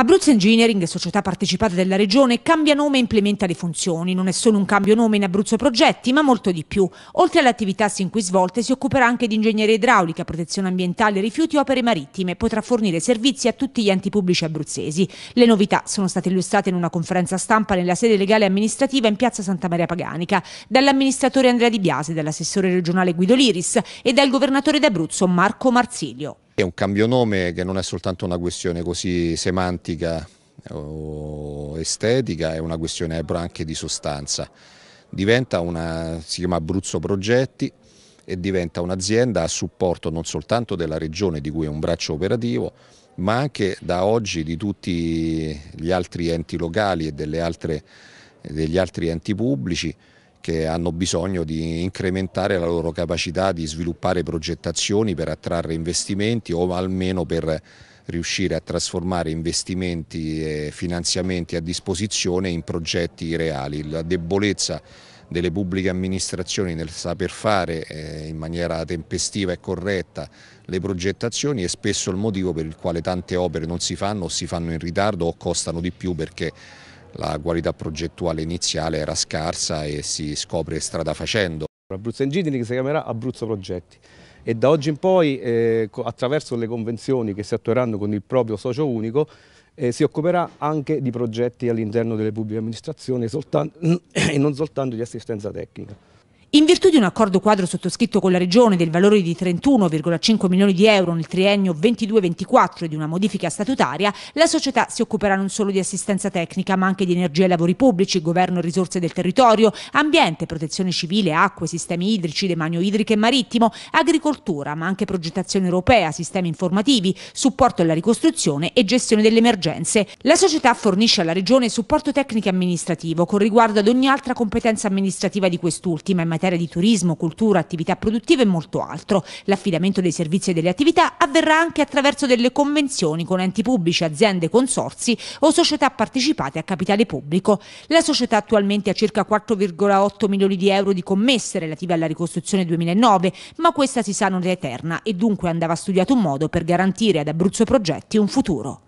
Abruzzo Engineering, società partecipata della regione, cambia nome e implementa le funzioni. Non è solo un cambio nome in Abruzzo Progetti, ma molto di più. Oltre alle attività sin qui svolte, si occuperà anche di ingegneria idraulica, protezione ambientale, rifiuti e opere marittime. Potrà fornire servizi a tutti gli enti pubblici abruzzesi. Le novità sono state illustrate in una conferenza stampa nella sede legale amministrativa in piazza Santa Maria Paganica, dall'amministratore Andrea Di Biase, dall'assessore regionale Guido Liris e dal governatore d'Abruzzo Marco Marsilio. È un cambio nome che non è soltanto una questione così semantica eh, o estetica, è una questione anche di sostanza. Diventa una, si chiama Abruzzo Progetti e diventa un'azienda a supporto non soltanto della regione di cui è un braccio operativo, ma anche da oggi di tutti gli altri enti locali e altre, degli altri enti pubblici che hanno bisogno di incrementare la loro capacità di sviluppare progettazioni per attrarre investimenti o almeno per riuscire a trasformare investimenti e finanziamenti a disposizione in progetti reali. La debolezza delle pubbliche amministrazioni nel saper fare eh, in maniera tempestiva e corretta le progettazioni è spesso il motivo per il quale tante opere non si fanno o si fanno in ritardo o costano di più perché la qualità progettuale iniziale era scarsa e si scopre strada facendo. Abruzzo Engineering si chiamerà Abruzzo Progetti e da oggi in poi eh, attraverso le convenzioni che si attueranno con il proprio socio unico eh, si occuperà anche di progetti all'interno delle pubbliche amministrazioni soltanto, e non soltanto di assistenza tecnica. In virtù di un accordo quadro sottoscritto con la Regione del valore di 31,5 milioni di euro nel triennio 22-24 e di una modifica statutaria, la società si occuperà non solo di assistenza tecnica ma anche di energia e lavori pubblici, governo e risorse del territorio, ambiente, protezione civile, acque, sistemi idrici, demanio idrico e marittimo, agricoltura ma anche progettazione europea, sistemi informativi, supporto alla ricostruzione e gestione delle emergenze. La società fornisce alla Regione supporto tecnico e amministrativo con riguardo ad ogni altra competenza amministrativa di quest'ultima in materia di turismo, cultura, attività produttive e molto altro. L'affidamento dei servizi e delle attività avverrà anche attraverso delle convenzioni con enti pubblici, aziende, consorsi o società partecipate a capitale pubblico. La società attualmente ha circa 4,8 milioni di euro di commesse relative alla ricostruzione 2009, ma questa si sa non è eterna e dunque andava studiato un modo per garantire ad Abruzzo Progetti un futuro.